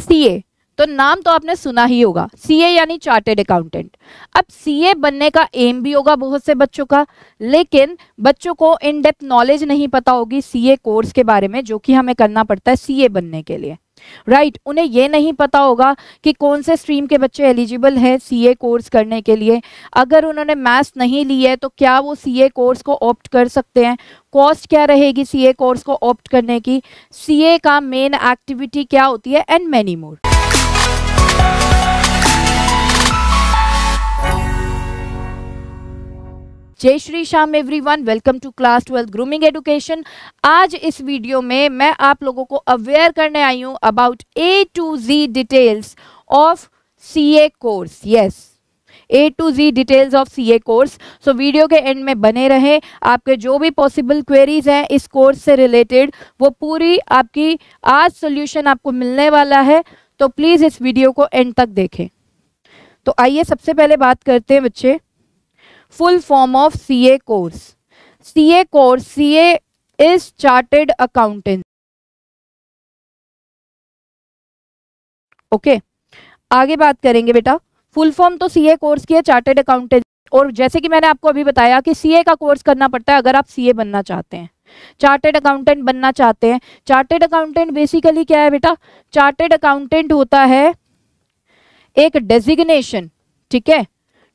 CA तो नाम तो आपने सुना ही होगा सीए यानी चार्टेड अकाउंटेंट अब सीए बनने का एम भी होगा बहुत से बच्चों का लेकिन बच्चों को इन डेप्थ नॉलेज नहीं पता होगी सीए कोर्स के बारे में जो कि हमें करना पड़ता है सीए बनने के लिए राइट right, उन्हें ये नहीं पता होगा कि कौन से स्ट्रीम के बच्चे एलिजिबल हैं सीए कोर्स करने के लिए अगर उन्होंने मैथ्स नहीं ली है तो क्या वो सीए कोर्स को ऑप्ट कर सकते हैं कॉस्ट क्या रहेगी सीए कोर्स को ऑप्ट करने की सीए का मेन एक्टिविटी क्या होती है एंड मैनी मोर जय Shri Shyam everyone welcome to class twelfth grooming education आज इस वीडियो में मैं आप लोगों को अवेयर करने आई हूँ about A to Z details of C A course yes A to Z details of C A course so video के एंड में बने रहे आपके जो भी पॉसिबल क्वेरीज हैं इस कोर्स से रिलेटेड वो पूरी आपकी आज सोल्यूशन आपको मिलने वाला है तो प्लीज़ इस वीडियो को एंड तक देखें तो आइए सबसे पहले बात करते हैं बच्चे C A course C A course C A is chartered accountant okay आगे बात करेंगे बेटा फुल फॉर्म तो सी ए कोर्स की है चार्टेड अकाउंटेंट और जैसे कि मैंने आपको अभी बताया कि सीए का कोर्स करना पड़ता है अगर आप सीए बनना चाहते हैं चार्टेड अकाउंटेंट बनना चाहते हैं चार्टेड अकाउंटेंट बेसिकली क्या है बेटा चार्टेड अकाउंटेंट होता है एक डेजिग्नेशन ठीक है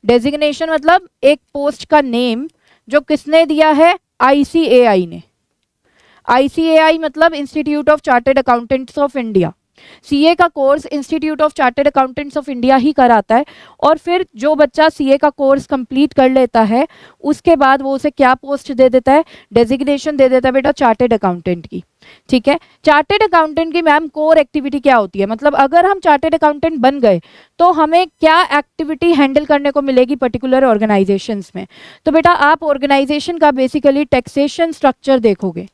डेजिग्नेशन मतलब एक पोस्ट का नेम जो किसने दिया है आईसीएआई ने आईसीएआई मतलब institute of chartered accountants of India CA का course institute of chartered accountants of India ही कराता है और फिर जो बच्चा सीए का कोर्स कंप्लीट कर लेता है उसके बाद वो उसे क्या पोस्ट दे देता है डेजिग्नेशन दे देता है बेटा चार्टेड अकाउंटेंट की ठीक है चार्टेड अकाउंटेंट की मैम कोर एक्टिविटी क्या होती है मतलब अगर हम चार्टेड अकाउंटेंट बन गए तो हमें क्या एक्टिविटी हैंडल करने को मिलेगी पर्टिकुलर ऑर्गेनाइजेशन में तो बेटा आप ऑर्गेनाइजेशन का बेसिकली टैक्सेशन स्ट्रक्चर देखोगे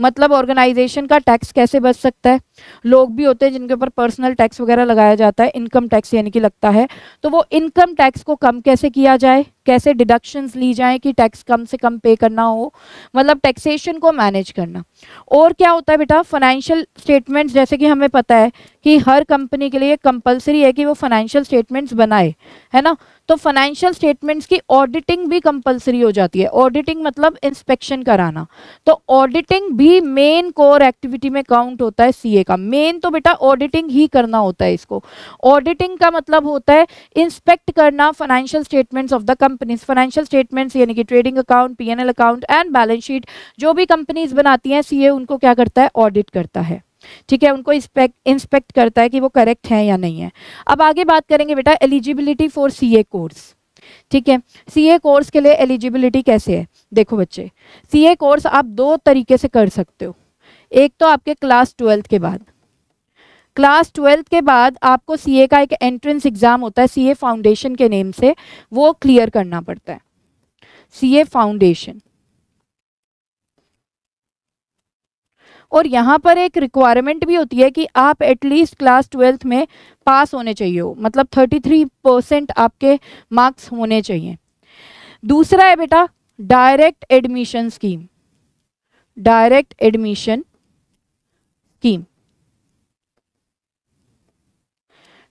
मतलब ऑर्गेनाइजेशन का टैक्स कैसे बच सकता है लोग भी होते हैं जिनके ऊपर पर्सनल टैक्स वगैरह लगाया जाता है इनकम टैक्स यानी कि लगता है तो वो इनकम टैक्स को कम कैसे किया जाए कैसे डिडक्शंस ली जाए कि टैक्स कम से कम पे करना हो मतलब टैक्सेशन को मैनेज करना और क्या होता है बेटा फाइनेंशियल स्टेटमेंट्स जैसे कि हमें पता है कि हर कंपनी के लिए कंपलसरी है कि वो फाइनेंशियल स्टेटमेंट्स बनाए है ना तो फाइनेंशियल स्टेटमेंट्स की ऑडिटिंग भी कंपलसरी हो जाती है ऑडिटिंग मतलब इंस्पेक्शन कराना तो ऑडिटिंग भी मेन कोर एक्टिविटी में काउंट होता है सीए का मेन तो बेटा ऑडिटिंग ही करना होता है इसको ऑडिटिंग का मतलब होता है इंस्पेक्ट करना financial statements of the companies financial statements यानी कि trading account P account and balance sheet जो भी कंपनीज बनाती हैं सीए उनको क्या करता है ऑडिट करता है ठीक है उनको इंस्पेक्ट करता है कि वो करेक्ट है या नहीं है अब आगे बात करेंगे बेटा एलिजिबिलिटी फॉर सी कोर्स ठीक है सी कोर्स के लिए एलिजिबिलिटी कैसे है देखो बच्चे सी कोर्स आप दो तरीके से कर सकते हो एक तो आपके क्लास ट्वेल्थ के बाद क्लास ट्वेल्थ के बाद आपको सीए का एक एंट्रेंस एग्ज़ाम होता है सीए फाउंडेशन के नेम से वो क्लियर करना पड़ता है सीए फाउंडेशन और यहाँ पर एक रिक्वायरमेंट भी होती है कि आप एटलीस्ट क्लास ट्वेल्थ में पास होने चाहिए हो मतलब थर्टी थ्री परसेंट आपके मार्क्स होने चाहिए दूसरा है बेटा direct admission scheme direct admission scheme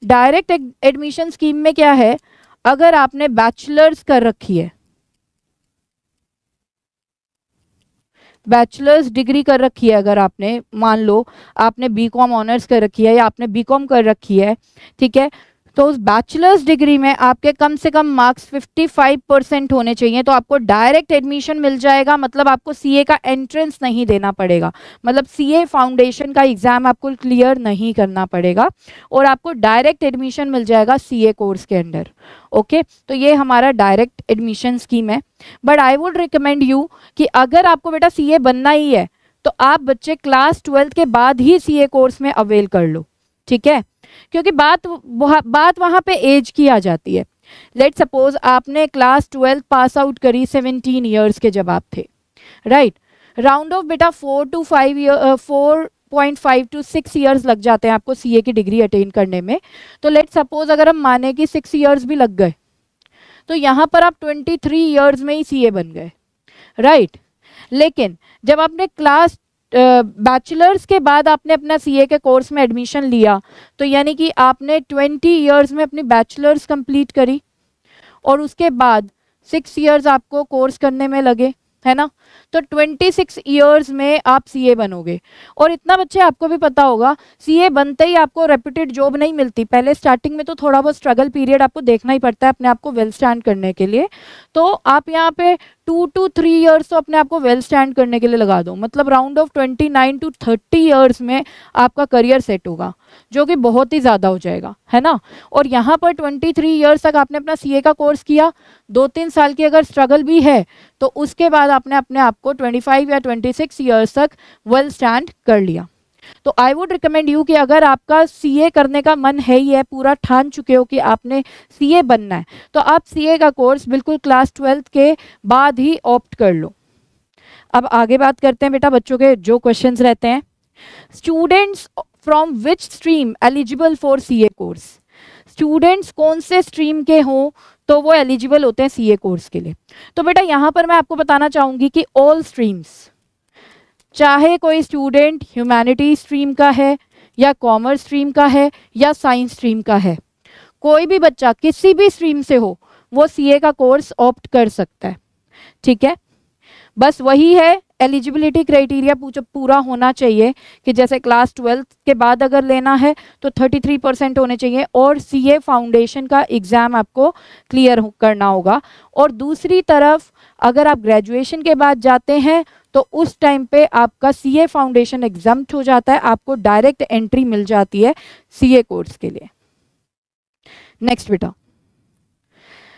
direct admission scheme में क्या है अगर आपने बैचलर्स कर रखी है बैचलर्स डिग्री कर रखी है अगर आपने मान लो आपने बी कॉम ऑनर्स कर रखी है या आपने बी कॉम कर रखी है ठीक है तो उस बैचलर्स डिग्री में आपके कम से कम मार्क्स 55 परसेंट होने चाहिए तो आपको डायरेक्ट एडमिशन मिल जाएगा मतलब आपको सीए का एंट्रेंस नहीं देना पड़ेगा मतलब सीए फाउंडेशन का एग्ज़ाम आपको क्लियर नहीं करना पड़ेगा और आपको डायरेक्ट एडमिशन मिल जाएगा सी कोर्स के अंडर ओके तो ये हमारा डायरेक्ट एडमिशन स्कीम है but I would recommend you कि अगर आपको बेटा सी बनना ही है तो आप बच्चे क्लास ट्वेल्थ के बाद ही सीए कोर्स में अवेल कर लो ठीक है क्योंकि बात बात वहाँ पे एज की आ जाती है लेट सपोज आपने क्लास ट्वेल्थ पास आउट करी सेवनटीन ईयर्स के जब आप थे राइट राउंड ऑफ बेटा four to five year four point five to six years लग जाते हैं आपको सी की डिग्री अटेन करने में तो लेट सपोज अगर हम माने कि सिक्स ईयर्स भी लग गए तो यहाँ पर आप ट्वेंटी थ्री ईयर्स में ही सी बन गए राइट right? लेकिन जब आपने क्लास बैचलर्स के बाद आपने अपना सीए के कोर्स में एडमिशन लिया तो यानी कि आपने ट्वेंटी ईयर्स में अपनी बैचलर्स कंप्लीट करी और उसके बाद सिक्स ईयर्स आपको कोर्स करने में लगे है ना तो 26 इयर्स में आप सीए बनोगे और इतना बच्चे आपको भी पता होगा सीए बनते ही आपको रेप्यूटेड जॉब नहीं मिलती पहले स्टार्टिंग में तो थोड़ा बहुत स्ट्रगल पीरियड आपको देखना ही पड़ता है अपने आप को वेल स्टैंड करने के लिए तो आप यहाँ पे टू टू थ्री ईयर्स तो अपने आप को वेल स्टैंड करने के लिए लगा दो मतलब round off twenty nine to thirty years में आपका करियर सेट होगा जो कि बहुत ही ज़्यादा हो जाएगा है ना और यहाँ पर 23 थ्री ईयर्स तक आपने अपना सीए का कोर्स किया दो तीन साल की अगर स्ट्रगल भी है तो उसके बाद आपने अपने आप को ट्वेंटी या ट्वेंटी सिक्स ईयर्स तक वेल स्टैंड कर लिया तो आई वुड रिकमेंड यू कि अगर आपका सी करने का मन है ही है पूरा ठान चुके हो कि आपने सी बनना है तो आप सी का कोर्स बिल्कुल क्लास ट्वेल्थ के बाद ही ऑप्ट कर लो अब आगे बात करते हैं बेटा बच्चों के जो क्वेश्चंस रहते हैं students from which stream eligible for C A course students कौन से स्ट्रीम के हों तो वो एलिजिबल होते हैं सी ए कोर्स के लिए तो बेटा यहाँ पर मैं आपको बताना चाहूँगी कि ऑल स्ट्रीम्स चाहे कोई स्टूडेंट ह्यूमैनिटी स्ट्रीम का है या कॉमर्स स्ट्रीम का है या साइंस स्ट्रीम का है कोई भी बच्चा किसी भी स्ट्रीम से हो वो सी ए का कोर्स ऑप्ट कर सकता है ठीक है बस वही है एलिजिबिलिटी क्राइटेरिया पूरा होना चाहिए कि जैसे क्लास ट्वेल्थ के बाद अगर लेना है तो 33 परसेंट होने चाहिए और सीए फाउंडेशन का एग्ज़ाम आपको क्लियर करना होगा और दूसरी तरफ अगर आप ग्रेजुएशन के बाद जाते हैं तो उस टाइम पे आपका सीए फाउंडेशन एग्जाम हो जाता है आपको डायरेक्ट एंट्री मिल जाती है सी कोर्स के लिए नेक्स्ट बेटा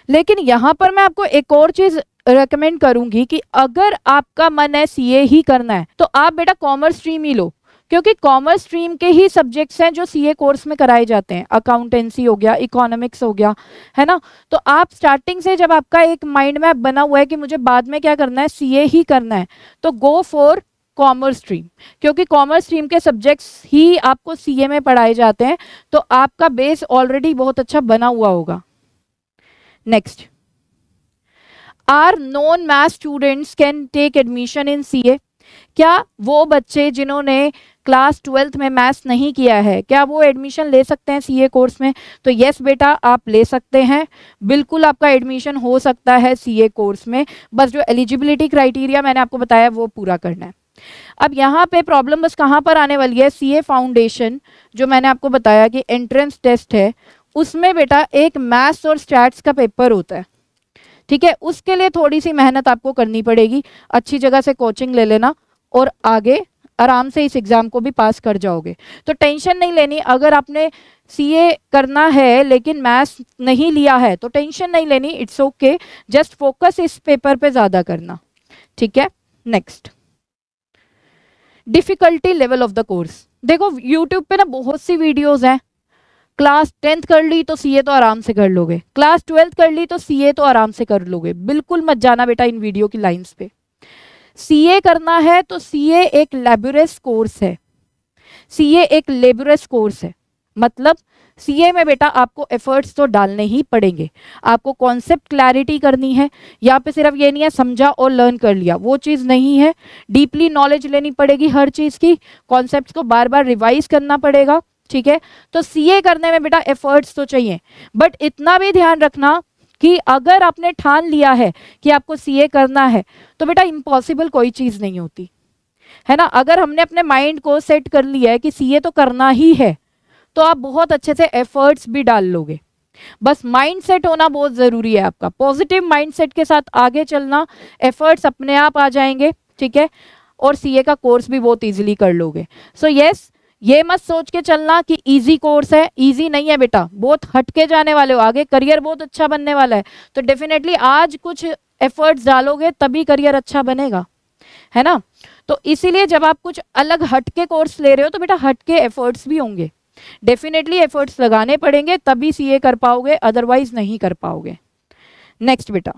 लेकिन यहाँ पर मैं आपको एक और चीज़ रेकमेंड करूंगी कि अगर आपका मन है सी ही करना है तो आप बेटा कॉमर्स स्ट्रीम ही लो क्योंकि कॉमर्स स्ट्रीम के ही सब्जेक्ट्स हैं जो सीए कोर्स में कराए जाते हैं अकाउंटेंसी हो गया इकोनॉमिक्स हो गया है ना तो आप स्टार्टिंग से जब आपका एक माइंड मैप बना हुआ है कि मुझे बाद में क्या करना है सीए ही करना है तो गो फॉर कॉमर्स स्ट्रीम क्योंकि कॉमर्स स्ट्रीम के सब्जेक्ट्स ही आपको सीए में पढ़ाए जाते हैं तो आपका बेस ऑलरेडी बहुत अच्छा बना हुआ होगा next are non math students can take admission in C A क्या वो बच्चे जिन्होंने क्लास ट्वेल्थ में मैथ्स नहीं किया है क्या वो एडमिशन ले सकते हैं सीए कोर्स में तो यस बेटा आप ले सकते हैं बिल्कुल आपका एडमिशन हो सकता है सीए कोर्स में बस जो एलिजिबिलिटी क्राइटेरिया मैंने आपको बताया वो पूरा करना है अब यहाँ पे प्रॉब्लम बस कहाँ पर आने वाली है सीए फाउंडेशन जो मैंने आपको बताया कि एंट्रेंस टेस्ट है उसमें बेटा एक मैथ्स और स्टैट्स का पेपर होता है ठीक है उसके लिए थोड़ी सी मेहनत आपको करनी पड़ेगी अच्छी जगह से कोचिंग ले लेना और आगे आराम से इस एग्ज़ाम को भी पास कर जाओगे तो टेंशन नहीं लेनी अगर आपने सीए करना है लेकिन मैथ्स नहीं लिया है तो टेंशन नहीं लेनी इट्स ओके जस्ट फोकस इस पेपर पे ज़्यादा करना ठीक है next difficulty level of the course देखो यूट्यूब पे ना बहुत सी वीडियोस हैं क्लास टेंथ कर ली तो सीए तो आराम से कर लोगे क्लास ट्वेल्थ कर ली तो सीए तो आराम से कर लोगे बिल्कुल मत जाना बेटा इन वीडियो की लाइंस पे सीए करना है तो सीए एक लेबोरस कोर्स है सीए एक लेबोरस कोर्स है मतलब सीए में बेटा आपको एफर्ट्स तो डालने ही पड़ेंगे आपको कॉन्सेप्ट क्लैरिटी करनी है यहाँ पे सिर्फ ये नहीं है समझा और लर्न कर लिया वो चीज़ नहीं है डीपली नॉलेज लेनी पड़ेगी हर चीज़ की कॉन्सेप्ट को बार बार रिवाइज करना पड़ेगा ठीक है तो सीए करने में बेटा एफर्ट्स तो चाहिए बट इतना भी ध्यान रखना कि अगर आपने ठान लिया है कि आपको सीए करना है तो बेटा इम्पॉसिबल कोई चीज़ नहीं होती है ना अगर हमने अपने माइंड को सेट कर लिया है कि सीए तो करना ही है तो आप बहुत अच्छे से एफर्ट्स भी डाल लोगे बस माइंडसेट होना बहुत ज़रूरी है आपका पॉजिटिव माइंडसेट के साथ आगे चलना एफर्ट्स अपने आप आ जाएंगे ठीक है और सीए का कोर्स भी बहुत इजीली कर लोगे सो so, यस yes, ये मत सोच के चलना कि इजी कोर्स है इजी नहीं है बेटा बहुत हटके जाने वाले हो आगे करियर बहुत अच्छा बनने वाला है तो डेफिनेटली आज कुछ एफर्ट्स डालोगे तभी करियर अच्छा बनेगा है ना तो इसीलिए जब आप कुछ अलग हटके कोर्स ले रहे हो तो बेटा हटके एफर्ट्स भी होंगे डेफिनेटली एफर्ट्स लगाने पड़ेंगे तभी सी कर पाओगे अदरवाइज नहीं कर पाओगे नेक्स्ट बेटा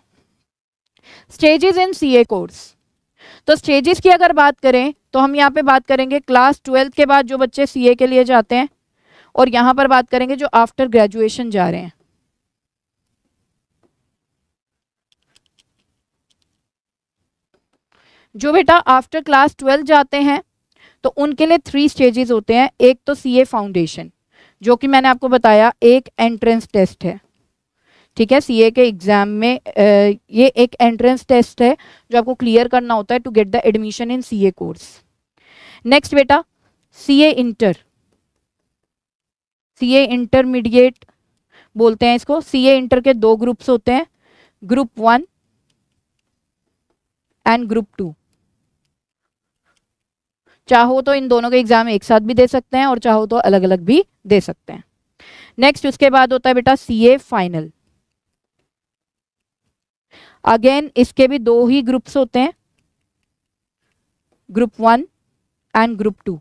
स्टेजेस इन सी कोर्स तो स्टेजेस की अगर बात करें तो हम यहाँ पे बात करेंगे क्लास ट्वेल्थ के बाद जो बच्चे सीए के लिए जाते हैं और यहाँ पर बात करेंगे जो आफ्टर ग्रेजुएशन जा रहे हैं जो बेटा आफ्टर क्लास ट्वेल्थ जाते हैं तो उनके लिए थ्री स्टेजेस होते हैं एक तो सीए फाउंडेशन जो कि मैंने आपको बताया एक एंट्रेंस टेस्ट है ठीक है सीए के एग्ज़ाम में ये एक एंट्रेंस टेस्ट है जो आपको क्लियर करना होता है to get the admission in CA course next बेटा सीए इंटर सीए इंटरमीडिएट बोलते हैं इसको सीए इंटर के दो ग्रुप्स होते हैं group one and group two चाहो तो इन दोनों के एग्जाम एक साथ भी दे सकते हैं और चाहो तो अलग अलग भी दे सकते हैं नेक्स्ट उसके बाद होता है बेटा सीए फाइनल अगेन इसके भी दो ही ग्रुप्स होते हैं group one and group two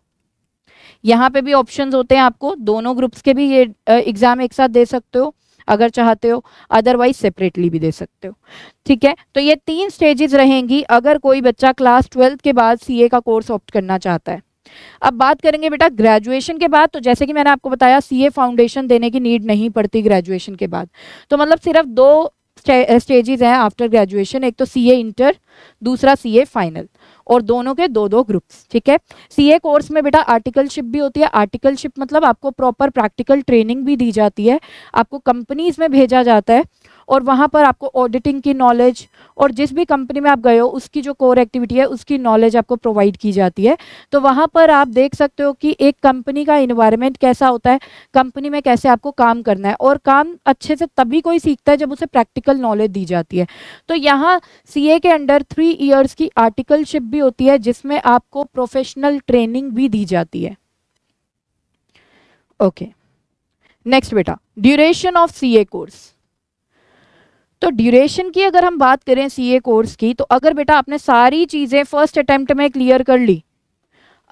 यहाँ पे भी ऑप्शंस होते हैं आपको दोनों ग्रुप्स के भी ये एग्जाम एक साथ दे सकते हो अगर चाहते हो अदरवाइज सेपरेटली भी दे सकते हो ठीक है तो ये तीन स्टेजेस रहेंगी अगर कोई बच्चा क्लास ट्वेल्थ के बाद सीए का कोर्स ऑप्ट करना चाहता है अब बात करेंगे बेटा ग्रेजुएशन के बाद तो जैसे कि मैंने आपको बताया सीए फाउंडेशन देने की नीड नहीं पड़ती ग्रेजुएशन के बाद तो मतलब सिर्फ दो स्टेजेस eh, हैं आफ्टर ग्रेजुएशन एक तो सी ए इंटर दूसरा सी ए फाइनल और दोनों के दो दो ग्रुप्स ठीक है सी ए कोर्स में बेटा आर्टिकलशिप भी होती है आर्टिकलशिप मतलब आपको प्रॉपर प्रैक्टिकल ट्रेनिंग भी दी जाती है आपको कंपनीज में भेजा जाता है और वहाँ पर आपको ऑडिटिंग की नॉलेज और जिस भी कंपनी में आप गए हो उसकी जो कोर एक्टिविटी है उसकी नॉलेज आपको प्रोवाइड की जाती है तो वहाँ पर आप देख सकते हो कि एक कंपनी का इन्वायरमेंट कैसा होता है कंपनी में कैसे आपको काम करना है और काम अच्छे से तभी कोई सीखता है जब उसे प्रैक्टिकल नॉलेज दी जाती है तो यहाँ सी के अंडर थ्री ईयर्स की आर्टिकलशिप भी होती है जिसमें आपको प्रोफेशनल ट्रेनिंग भी दी जाती है ओके नेक्स्ट बेटा duration of C A course तो ड्यूरेशन की अगर हम बात करें सीए कोर्स की तो अगर बेटा आपने सारी चीज़ें फर्स्ट अटैम्प्ट में क्लियर कर ली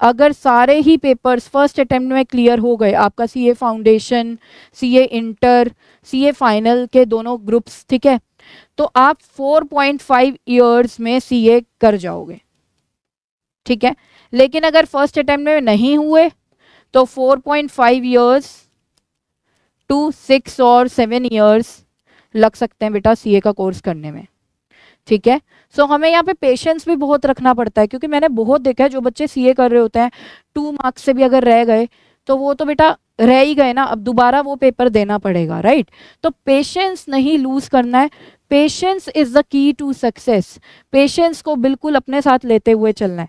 अगर सारे ही पेपर्स फर्स्ट अटैम्प्ट में क्लियर हो गए आपका CA foundation CA inter CA final के दोनों ग्रुप्स ठीक है तो आप 4.5 पॉइंट में सीए कर जाओगे ठीक है लेकिन अगर फर्स्ट अटैम्प्ट में नहीं हुए तो 4.5 ईयर्स टू सिक्स और सेवन ईयर्स लग सकते हैं बेटा सीए का कोर्स करने में ठीक है सो so, हमें यहाँ पे पेशेंस भी बहुत रखना पड़ता है क्योंकि मैंने बहुत देखा है जो बच्चे सीए कर रहे होते हैं टू मार्क्स से भी अगर रह गए तो वो तो बेटा रह ही गए ना अब दोबारा वो पेपर देना पड़ेगा राइट तो पेशेंस नहीं लूज करना है patience is the key to success patience को बिल्कुल अपने साथ लेते हुए चलना है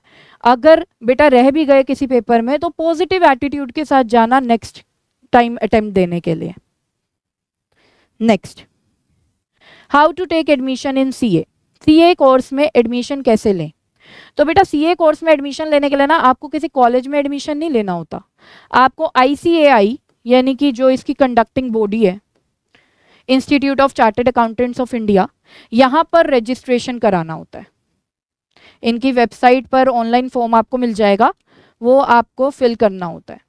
अगर बेटा रह भी गए किसी पेपर में तो पॉजिटिव एटीट्यूड के साथ जाना नेक्स्ट टाइम अटेम्प्ट देने के लिए next how to take admission in C A C A course में एडमिशन कैसे लें तो बेटा सी ए कोर्स में एडमिशन लेने के लिए ना आपको किसी कॉलेज में एडमिशन नहीं लेना होता आपको आई सी ए आई यानी कि जो इसकी कंडक्टिंग बॉडी है institute of chartered accountants of India यहाँ पर रजिस्ट्रेशन कराना होता है इनकी वेबसाइट पर ऑनलाइन फॉर्म आपको मिल जाएगा वो आपको फिल करना होता है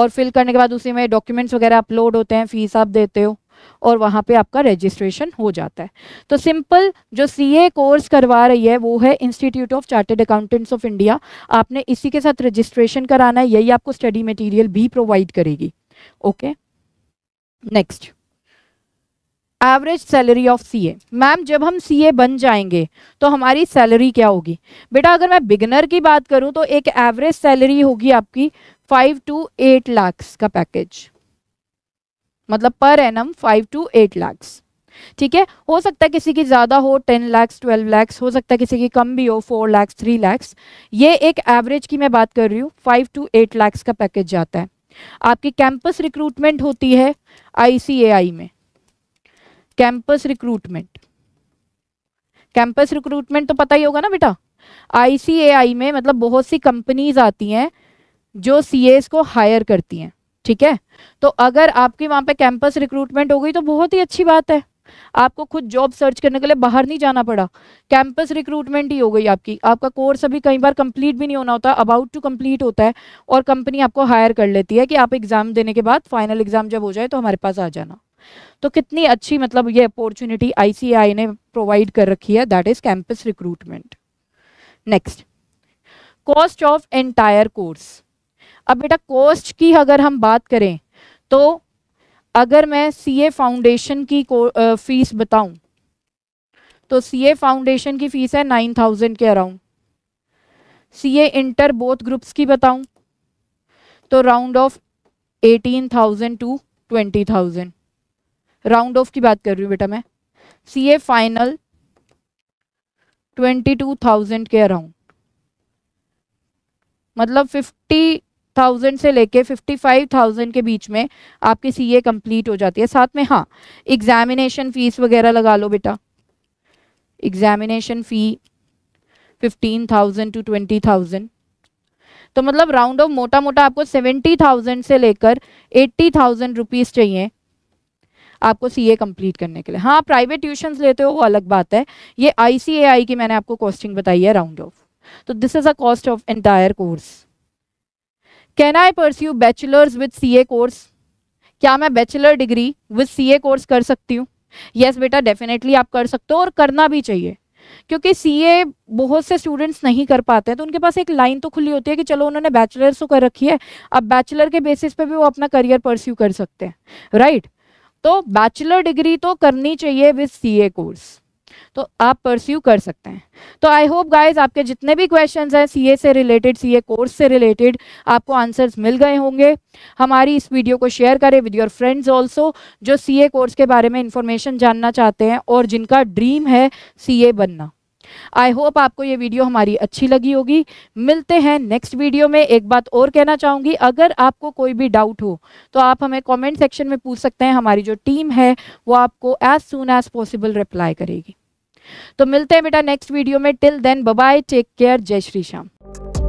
और फिल करने के बाद उसी में डॉक्यूमेंट्स वगैरह अपलोड होते हैं फीस आप देते हो और वहाँ पे आपका रजिस्ट्रेशन हो जाता है तो सिंपल जो सीए कोर्स करवा रही है वो है institute of chartered accountants of India आपने इसी के साथ रजिस्ट्रेशन कराना है यही आपको स्टडी मटेरियल भी प्रोवाइड करेगी okay next average salary of CA मैम जब हम सीए बन जाएंगे तो हमारी सैलरी क्या होगी बेटा अगर मैं बिगनर की बात करूं तो एक एवरेज सैलरी होगी आपकी फाइव टू एट लाख का पैकेज मतलब per annum five to eight lakhs ठीक है हो सकता है किसी की ज़्यादा हो टेन लैक्स ट्वेल्व लैक्स हो सकता है किसी की कम भी हो फोर लैक्स थ्री लैक्स ये एक एवरेज की मैं बात कर रही हूँ फाइव टू एट लैक्स का पैकेज जाता है आपकी कैंपस रिक्रूटमेंट होती है आईसीएआई में कैंपस रिक्रूटमेंट कैंपस रिक्रूटमेंट तो पता ही होगा ना बेटा आईसीएआई में मतलब बहुत सी कंपनीज आती हैं जो सीएस को हायर करती हैं ठीक है तो अगर आपकी वहाँ पे कैंपस रिक्रूटमेंट हो गई तो बहुत ही अच्छी बात है आपको खुद जॉब सर्च करने के लिए बाहर नहीं जाना पड़ा कैंपस रिक्रूटमेंट ही हो गई आपकी आपका कोर्स अभी कई बार कंप्लीट भी नहीं होना होता अबाउट टू कंप्लीट होता है और कंपनी आपको हायर कर लेती है कि आप एग्ज़ाम देने के बाद फाइनल एग्ज़ाम जब हो जाए तो हमारे पास आ जाना तो कितनी अच्छी मतलब ये अपॉर्चुनिटी आईसीआई ने प्रोवाइड कर रखी है that is campus recruitment next cost of entire course अब बेटा कॉस्ट की अगर हम बात करें तो अगर मैं सीए फाउंडेशन की फीस बताऊं तो सीए फाउंडेशन की फीस है नाइन थाउजेंड के around CA inter both groups की बताऊं तो round off eighteen thousand to twenty thousand round off की बात कर रही हूँ बेटा मैं CA final twenty two thousand के अराउंड मतलब फिफ्टी थाउजेंड से लेके फिफ्टी फाइव थाउजेंड के बीच में आपकी सी ए कम्प्लीट हो जाती है साथ में हाँ एग्जामिनेशन फ़ीस वगैरह लगा लो बेटा examination fee fifteen thousand to twenty thousand तो मतलब राउंड ऑफ मोटा मोटा आपको सेवेंटी थाउजेंड से लेकर एट्टी थाउजेंड रुपीज़ चाहिए आपको सी ए कम्प्लीट करने के लिए हाँ प्राइवेट ट्यूशन लेते हो वो अलग बात है ये आई सी ए आई की मैंने आपको कॉस्टिंग बताई है राउंड ऑफ तो this is a cost of entire course can I pursue bachelors with a course क्या मैं bachelor degree with a course कर सकती हूँ यस yes, बेटा डेफिनेटली आप कर सकते हो और करना भी चाहिए क्योंकि सीए बहुत से स्टूडेंट्स नहीं कर पाते हैं तो उनके पास एक लाइन तो खुली होती है कि चलो उन्होंने बैचलर्स तो कर रखी है अब बैचलर के बेसिस पे भी वो अपना करियर परस्यू कर सकते हैं राइट right? तो बैचलर डिग्री तो करनी चाहिए विद सीए कोर्स तो आप परस्यू कर सकते हैं तो आई होप गाइज आपके जितने भी क्वेश्चन हैं सी से रिलेटेड सी कोर्स से रिलेटेड आपको आंसर्स मिल गए होंगे हमारी इस वीडियो को शेयर करें विद योर फ्रेंड्स ऑल्सो जो सी कोर्स के बारे में इंफॉर्मेशन जानना चाहते हैं और जिनका ड्रीम है सी बनना आई होप आपको ये वीडियो हमारी अच्छी लगी होगी मिलते हैं नेक्स्ट वीडियो में एक बात और कहना चाहूँगी अगर आपको कोई भी डाउट हो तो आप हमें कमेंट सेक्शन में पूछ सकते हैं हमारी जो टीम है वो आपको as soon as possible reply करेगी तो मिलते हैं बेटा नेक्स्ट वीडियो में till then bye take care जय श्री श्याम